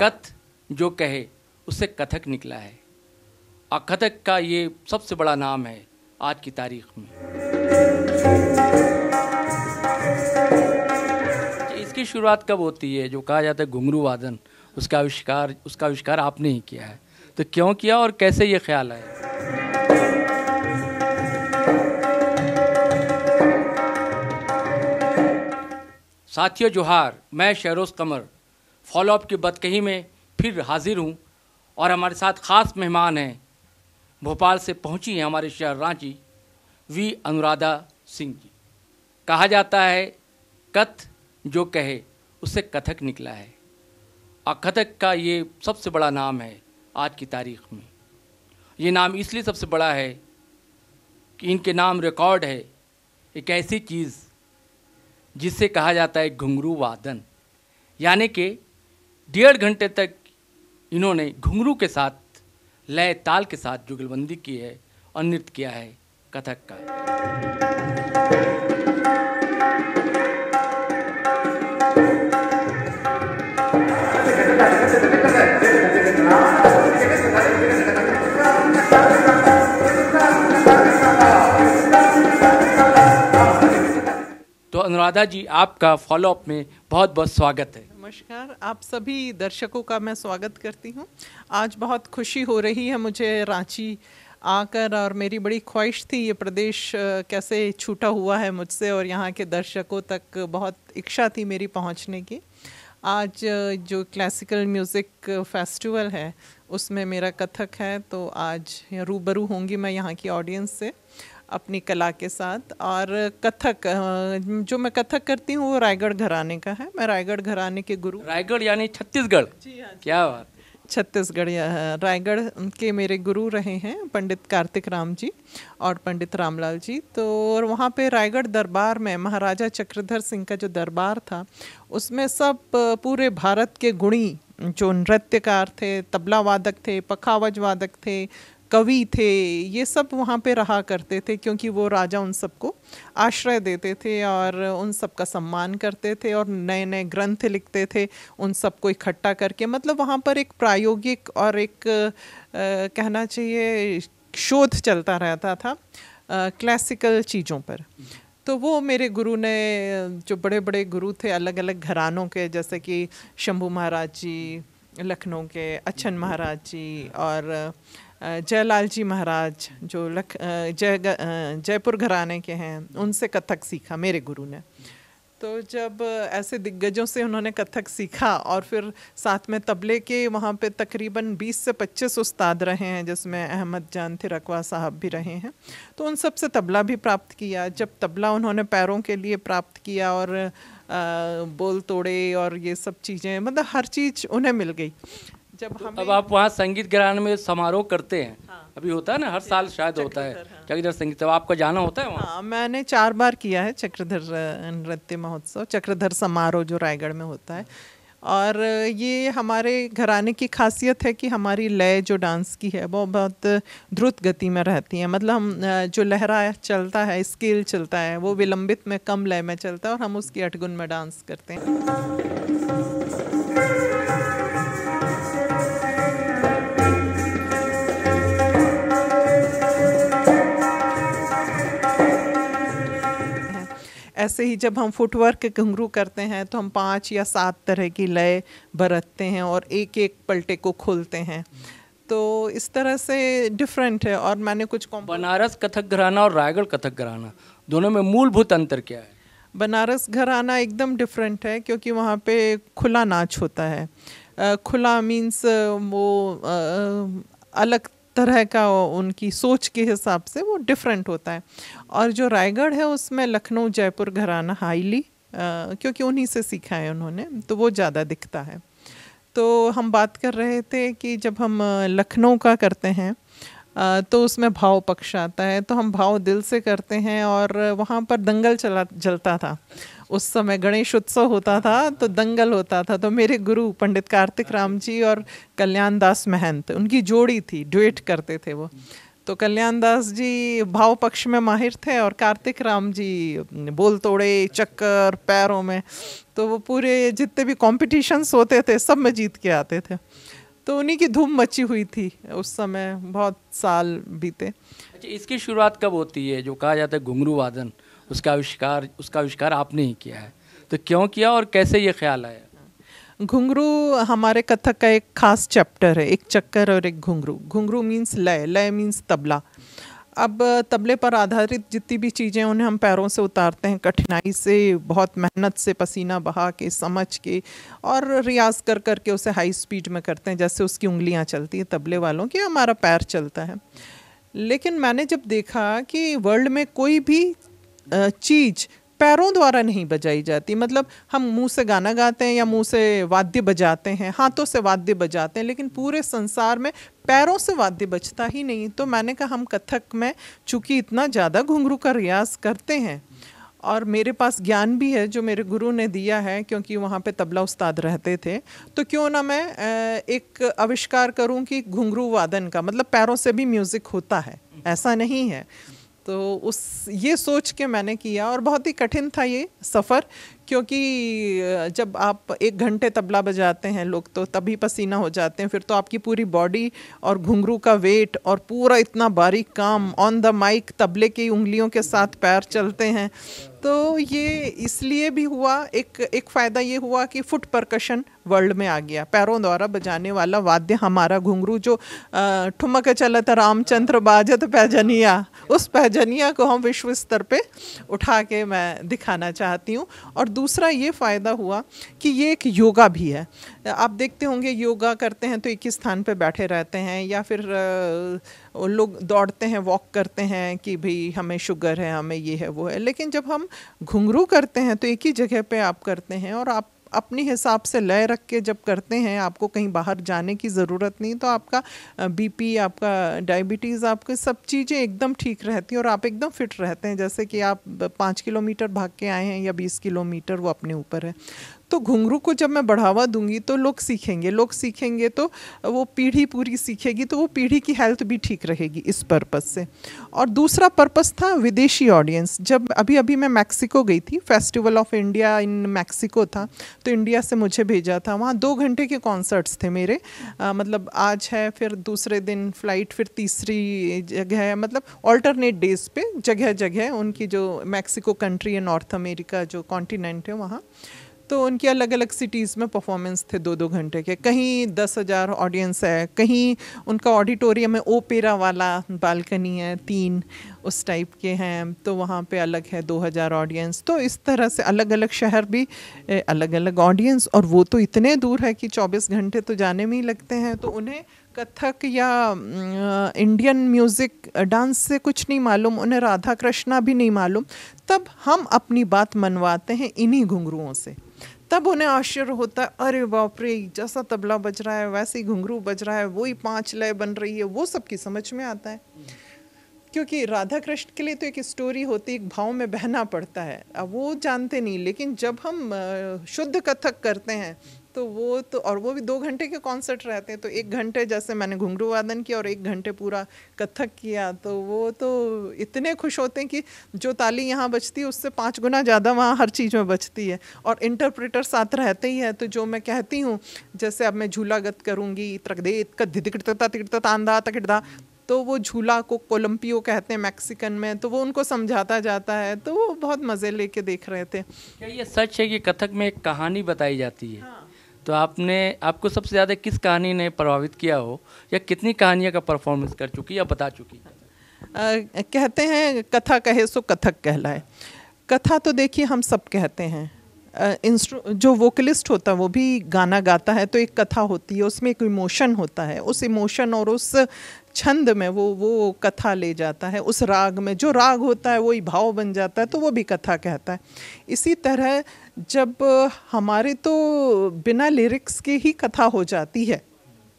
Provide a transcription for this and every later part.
कथ जो कहे उससे कथक निकला है और कथक का ये सबसे बड़ा नाम है आज की तारीख में इसकी शुरुआत कब होती है जो कहा जाता है घुंगरू वादन उसका आविष्कार उसका आविष्कार आपने ही किया है तो क्यों किया और कैसे ये ख्याल आया साथियों जोहार मैं शहरोज़ कमर फॉलोअप की बदकही में फिर हाजिर हूँ और हमारे साथ ख़ास मेहमान हैं भोपाल से पहुँची हैं हमारे शहर रांची वी अनुराधा सिंह जी कहा जाता है कथ जो कहे उससे कथक निकला है और कथक का ये सबसे बड़ा नाम है आज की तारीख में ये नाम इसलिए सबसे बड़ा है कि इनके नाम रिकॉर्ड है एक ऐसी चीज़ जिसे कहा जाता है घुंघरू वादन यानी कि डेढ़ घंटे तक इन्होंने घुंघरू के साथ लय ताल के साथ जुगलबंदी की है और नृत्य किया है कथक का अनुराधा जी आपका फॉलोअप में बहुत बहुत स्वागत है नमस्कार आप सभी दर्शकों का मैं स्वागत करती हूँ आज बहुत खुशी हो रही है मुझे रांची आकर और मेरी बड़ी ख्वाहिश थी ये प्रदेश कैसे छूटा हुआ है मुझसे और यहाँ के दर्शकों तक बहुत इच्छा थी मेरी पहुँचने की आज जो क्लासिकल म्यूज़िक फेस्टिवल है उसमें मेरा कथक है तो आज रूबरू होंगी मैं यहाँ की ऑडियंस से अपनी कला के साथ और कथक जो मैं कथक करती हूँ वो रायगढ़ घराने का है मैं रायगढ़ घराने के गुरु रायगढ़ यानी छत्तीसगढ़ जी हाँ क्या बात छत्तीसगढ़ रायगढ़ के मेरे गुरु रहे हैं पंडित कार्तिक राम जी और पंडित रामलाल जी तो और वहाँ पे रायगढ़ दरबार में महाराजा चक्रधर सिंह का जो दरबार था उसमें सब पूरे भारत के गुणी जो नृत्यकार थे तबला वादक थे पखावज वादक थे कवि थे ये सब वहाँ पे रहा करते थे क्योंकि वो राजा उन सबको आश्रय देते थे और उन सब का सम्मान करते थे और नए नए ग्रंथ लिखते थे उन सबको इकट्ठा करके मतलब वहाँ पर एक प्रायोगिक और एक आ, कहना चाहिए शोध चलता रहता था क्लासिकल चीज़ों पर तो वो मेरे गुरु ने जो बड़े बड़े गुरु थे अलग अलग घरानों के जैसे कि शंभू महाराज जी लखनऊ के अच्छन महाराज जी और जयलाल जी महाराज जो लख जय जयपुर घराने के हैं उनसे कथक सीखा मेरे गुरु ने तो जब ऐसे दिग्गजों से उन्होंने कथक सीखा और फिर साथ में तबले के वहाँ पे तकरीबन 20 से 25 उस्ताद रहे हैं जिसमें अहमद जान थिरकवा साहब भी रहे हैं तो उन सब से तबला भी प्राप्त किया जब तबला उन्होंने पैरों के लिए प्राप्त किया और आ, बोल तोड़े और ये सब चीज़ें मतलब हर चीज़ उन्हें मिल गई जब हम तो अब आप वहाँ संगीत ग्रहण में समारोह करते हैं हाँ। अभी होता है ना हर साल शायद होता है हाँ। चक्रधर संगीत अब आपका जाना होता है वहाँ हाँ, मैंने चार बार किया है चक्रधर नृत्य महोत्सव चक्रधर समारोह जो रायगढ़ में होता है और ये हमारे घराने की खासियत है कि हमारी लय जो डांस की है वो बहुत द्रुत गति में रहती है मतलब हम जो लहरा चलता है स्केल चलता है वो विलंबित में कम लय में चलता है और हम उसकी अटगुन में डांस करते हैं ऐसे ही जब हम फुटवर्क के करते हैं तो हम पाँच या सात तरह की लय बरतते हैं और एक एक पलटे को खोलते हैं तो इस तरह से डिफरेंट है और मैंने कुछ बनारस कथक घराना और रायगढ़ कथक घराना दोनों में मूलभूत अंतर क्या है बनारस घराना एकदम डिफरेंट है क्योंकि वहाँ पे खुला नाच होता है खुला मीन्स वो अलग तरह का उनकी सोच के हिसाब से वो डिफरेंट होता है और जो रायगढ़ है उसमें लखनऊ जयपुर घराना हाईली क्योंकि उन्हीं से सीखा है उन्होंने तो वो ज़्यादा दिखता है तो हम बात कर रहे थे कि जब हम लखनऊ का करते हैं तो उसमें भाव पक्ष आता है तो हम भाव दिल से करते हैं और वहाँ पर दंगल चला जलता था उस समय गणेश उत्सव होता था तो दंगल होता था तो मेरे गुरु पंडित कार्तिक राम जी और कल्याण दास महंत उनकी जोड़ी थी डुएट करते थे वो तो कल्याण दास जी भाव पक्ष में माहिर थे और कार्तिक राम जी बोल तोड़े चक्कर पैरों में तो वो पूरे जितने भी कॉम्पिटिशन्स होते थे सब में जीत के आते थे तो उन्हीं की धूम मची हुई थी उस समय बहुत साल बीते अच्छा इसकी शुरुआत कब होती है जो कहा जाता है घुंगरू वादन उसका आविष्कार उसका आविष्कार आपने ही किया है तो क्यों किया और कैसे ये ख्याल आया घुंघरू हमारे कथक का एक खास चैप्टर है एक चक्कर और एक घुंघरू घुंघरू मीन्स लय लय मीन्स तबला अब तबले पर आधारित जितनी भी चीज़ें उन्हें हम पैरों से उतारते हैं कठिनाई से बहुत मेहनत से पसीना बहा के समझ के और रियाज कर कर के उसे हाई स्पीड में करते हैं जैसे उसकी उंगलियां चलती हैं तबले वालों की हमारा पैर चलता है लेकिन मैंने जब देखा कि वर्ल्ड में कोई भी चीज पैरों द्वारा नहीं बजाई जाती मतलब हम मुंह से गाना गाते हैं या मुंह से वाद्य बजाते हैं हाथों से वाद्य बजाते हैं लेकिन पूरे संसार में पैरों से वाद्य बजता ही नहीं तो मैंने कहा हम कथक में चूँकि इतना ज़्यादा घुंघरू का रियाज करते हैं और मेरे पास ज्ञान भी है जो मेरे गुरु ने दिया है क्योंकि वहाँ पे तबला उस्ताद रहते थे तो क्यों ना मैं एक आविष्कार करूँ कि घुंघरू वादन का मतलब पैरों से भी म्यूज़िक होता है ऐसा नहीं है तो उस ये सोच के मैंने किया और बहुत ही कठिन था ये सफ़र क्योंकि जब आप एक घंटे तबला बजाते हैं लोग तो तभी पसीना हो जाते हैं फिर तो आपकी पूरी बॉडी और घुंघरू का वेट और पूरा इतना बारीक काम ऑन द माइक तबले की उंगलियों के साथ पैर चलते हैं तो ये इसलिए भी हुआ एक एक फ़ायदा ये हुआ कि फुट परकशन वर्ल्ड में आ गया पैरों द्वारा बजाने वाला वाद्य हमारा घुंघरू जो ठुमक चलत रामचंद्र बाजत पैजनिया उस पैजनिया को हम विश्व स्तर पे उठा के मैं दिखाना चाहती हूँ और दूसरा ये फ़ायदा हुआ कि ये एक योगा भी है आप देखते होंगे योगा करते हैं तो एक ही स्थान पर बैठे रहते हैं या फिर आ, लोग दौड़ते हैं वॉक करते हैं कि भाई हमें शुगर है हमें ये है वो है लेकिन जब हम घुंघरू करते हैं तो एक ही जगह पे आप करते हैं और आप अपने हिसाब से लय रख के जब करते हैं आपको कहीं बाहर जाने की ज़रूरत नहीं तो आपका बीपी आपका डायबिटीज़ आपकी सब चीज़ें एकदम ठीक रहती हैं और आप एकदम फिट रहते हैं जैसे कि आप पाँच किलोमीटर भाग के आए हैं या बीस किलोमीटर वो अपने ऊपर है तो घुंघरू को जब मैं बढ़ावा दूंगी तो लोग सीखेंगे लोग सीखेंगे तो वो पीढ़ी पूरी सीखेगी तो वो पीढ़ी की हेल्थ भी ठीक रहेगी इस पर्पज़ से और दूसरा पर्पज़ था विदेशी ऑडियंस जब अभी अभी मैं मैक्सिको गई थी festival of India in Mexico था तो इंडिया से मुझे भेजा था वहाँ दो घंटे के कॉन्सर्ट्स थे मेरे आ, मतलब आज है फिर दूसरे दिन फ्लाइट फिर तीसरी जगह है मतलब ऑल्टरनेट डेज पे जगह जगह उनकी जो मैक्सिको कंट्री है नॉर्थ अमेरिका जो कॉन्टिनेंट है वहाँ तो उनकी अलग अलग सिटीज़ में परफॉर्मेंस थे दो दो घंटे के कहीं दस हज़ार ऑडियंस है कहीं उनका ऑडिटोरियम है ओपेरा वाला बालकनी है तीन उस टाइप के हैं तो वहाँ पे अलग है दो हज़ार ऑडियंस तो इस तरह से अलग अलग शहर भी अलग अलग ऑडियंस और वो तो इतने दूर है कि चौबीस घंटे तो जाने में ही लगते हैं तो उन्हें कथक या इंडियन म्यूज़िक डांस से कुछ नहीं मालूम उन्हें राधा कृष्णा भी नहीं मालूम तब हम अपनी बात मनवाते हैं इन्हीं घुंघरुओं से तब उन्हें आश्चर्य होता है अरे बाप रे जैसा तबला बज रहा है वैसे ही घुंघरू बज रहा है वो ही पाँच लय बन रही है वो सबकी समझ में आता है क्योंकि राधा कृष्ण के लिए तो एक स्टोरी होती एक भाव में बहना पड़ता है अब वो जानते नहीं लेकिन जब हम शुद्ध कथक करते हैं तो वो तो और वो भी दो घंटे के कॉन्सर्ट रहते हैं तो एक घंटे जैसे मैंने घुंघरू वादन किया और एक घंटे पूरा कथक किया तो वो तो इतने खुश होते हैं कि जो ताली यहाँ बचती है उससे पाँच गुना ज़्यादा वहाँ हर चीज़ में बचती है और इंटरप्रेटर साथ रहते ही है तो जो मैं कहती हूँ जैसे अब मैं झूला गत करूँगी त्रकदे तिकटता तिकटता तांदा तकटदा तो वो झूला को कोलम्पियो कहते हैं मैक्सिकन में तो वो उनको समझाता जाता है तो वो बहुत मज़े लेके देख रहे थे क्या ये सच है कि कथक में एक कहानी बताई जाती है हाँ। तो आपने आपको सबसे ज़्यादा किस कहानी ने प्रभावित किया हो या कितनी कहानियों का परफॉर्मेंस कर चुकी या बता चुकी आ, कहते हैं कथा कहे सो कथक कहलाए कथा तो देखिए हम सब कहते हैं इंस्ट्रू जो वोकलिस्ट होता है वो भी गाना गाता है तो एक कथा होती है उसमें एक इमोशन होता है उस इमोशन और उस छंद में वो वो कथा ले जाता है उस राग में जो राग होता है वही भाव बन जाता है तो वो भी कथा कहता है इसी तरह जब हमारे तो बिना लिरिक्स के ही कथा हो जाती है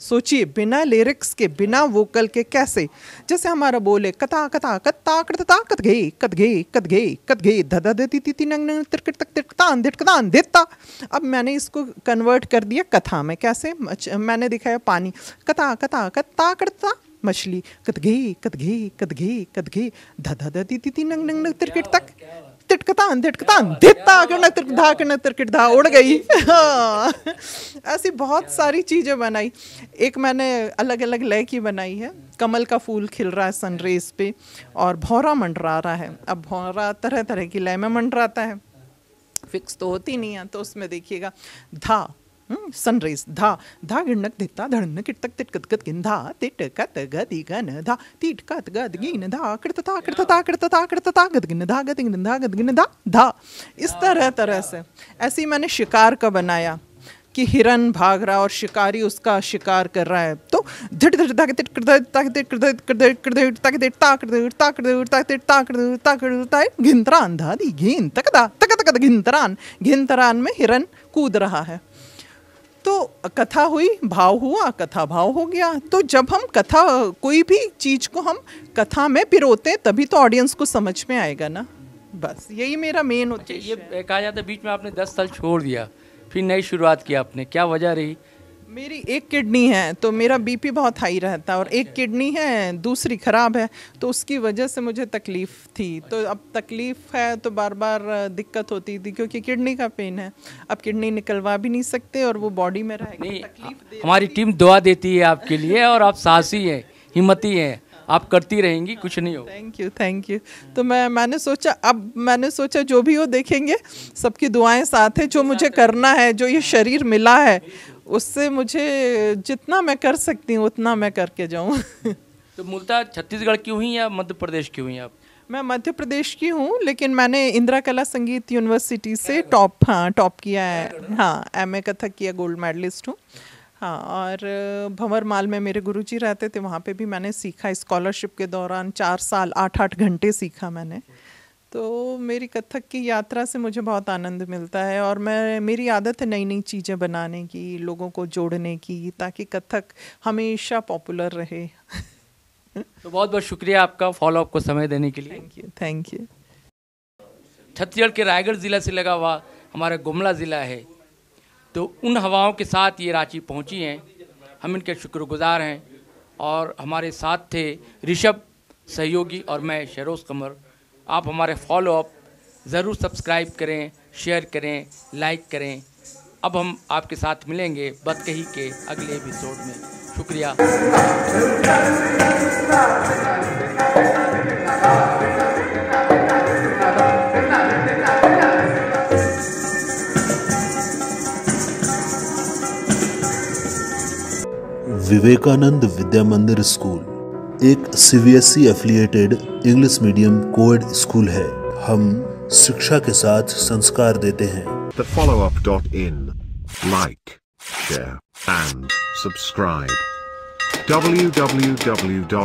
सोचिए बिना लिरिक्स के बिना वोकल के कैसे जैसे हमारा बोले कथा कथा कत्ता कटता कत गई कत गई कत गई कत गई धदा देती ती नंग नंग तिरकट तक तिरकतान दिटकतान देता अब मैंने इसको कन्वर्ट कर दिया कथा में कैसे मैंने दिखाया पानी कथा कथा कत्ता कटता मछली कदघे कदघे कदघे धा धधा दी दी नंग नंग नंग तिरकिट तक तिटकतान तिटकतान धिता करना तिरकधा करना धा उड़ गई हाँ। ऐसी बहुत सारी चीज़ें बनाई एक मैंने अलग अलग लय की बनाई है कमल का फूल खिल रहा है सनरेज पे और भौरा मंडरा रहा है अब भौरा तरह तरह की लय में मंडराता है फिक्स तो होती नहीं है तो उसमें देखिएगा धा सनरेज धा धा गिणक धित्ता धड़न किटतक तिटकत किन धा तिटकत कत गति गन धा तिटकत कत गद गिन धा कृत था कृत था कृत था कृत था गद गिन धा गद गिन धा गद गिन धा धा इस तरह तरह से ऐसे ही मैंने शिकार का बनाया कि हिरन भाग रहा और शिकारी उसका शिकार कर रहा है तो धिट धिट धाके तिट कर ताक तिट कर कर कर ताक तिट ताक कर ताक कर ताक तिट ताक कर ताक कर ताक गिंतरान धादी गिन तकदा तकदा तकदा तक गिंतरान में हिरन कूद रहा है तो कथा हुई भाव हुआ कथा भाव हो गया तो जब हम कथा कोई भी चीज़ को हम कथा में पिरोते हैं तभी तो ऑडियंस को समझ में आएगा ना बस यही मेरा मेन होता अच्छा, है ये कहा जाता है बीच में आपने दस साल छोड़ दिया फिर नई शुरुआत किया आपने क्या वजह रही मेरी एक किडनी है तो मेरा बीपी बहुत हाई रहता है और एक अच्छा। किडनी है दूसरी ख़राब है तो उसकी वजह से मुझे तकलीफ़ थी तो अच्छा। अब तकलीफ़ है तो बार बार दिक्कत होती थी क्योंकि किडनी का पेन है अब किडनी निकलवा भी नहीं सकते और वो बॉडी में रहेगी तकलीफ हमारी टीम दुआ देती है आपके लिए और आप साहसी हैं हिम्मती हैं आप करती रहेंगी हाँ, कुछ नहीं हो थैंक यू थैंक यू तो मैं मैंने सोचा अब मैंने सोचा जो भी हो देखेंगे सबकी दुआएं साथ है जो मुझे करना है जो ये शरीर मिला है उससे मुझे जितना मैं कर सकती हूँ उतना मैं करके जाऊँ तो मूलतः छत्तीसगढ़ की हुई या मध्य प्रदेश की हुई आप मैं मध्य प्रदेश की हूँ लेकिन मैंने इंदिरा कला संगीत यूनिवर्सिटी से टॉप हाँ टॉप किया है हाँ एम ए कथक किया गोल्ड मेडलिस्ट हूँ हाँ और भंवर माल में मेरे गुरुजी रहते थे वहाँ पे भी मैंने सीखा स्कॉलरशिप के दौरान चार साल आठ आठ घंटे सीखा मैंने तो मेरी कथक की यात्रा से मुझे बहुत आनंद मिलता है और मैं मेरी आदत है नई नई चीज़ें बनाने की लोगों को जोड़ने की ताकि कथक हमेशा पॉपुलर रहे तो बहुत बहुत शुक्रिया आपका फॉलोअप को समय देने के लिए thank you thank you Chhattisgarh के रायगढ़ ज़िला से लगा हुआ हमारा गुमला ज़िला है तो उन हवाओं के साथ ये रांची पहुँची हैं हम इनके शुक्रगुजार हैं और हमारे साथ थे ऋषभ सहयोगी और मैं शेरोज कमर आप हमारे फॉलोअप ज़रूर सब्सक्राइब करें शेयर करें लाइक करें अब हम आपके साथ मिलेंगे बदकही के अगले एपिसोड में शुक्रिया विवेकानंद विद्या मंदिर स्कूल एक CBSE affiliated English medium coed school है हम शिक्षा के साथ संस्कार देते हैं the follow up dot in like share and subscribe www.thefollowup.in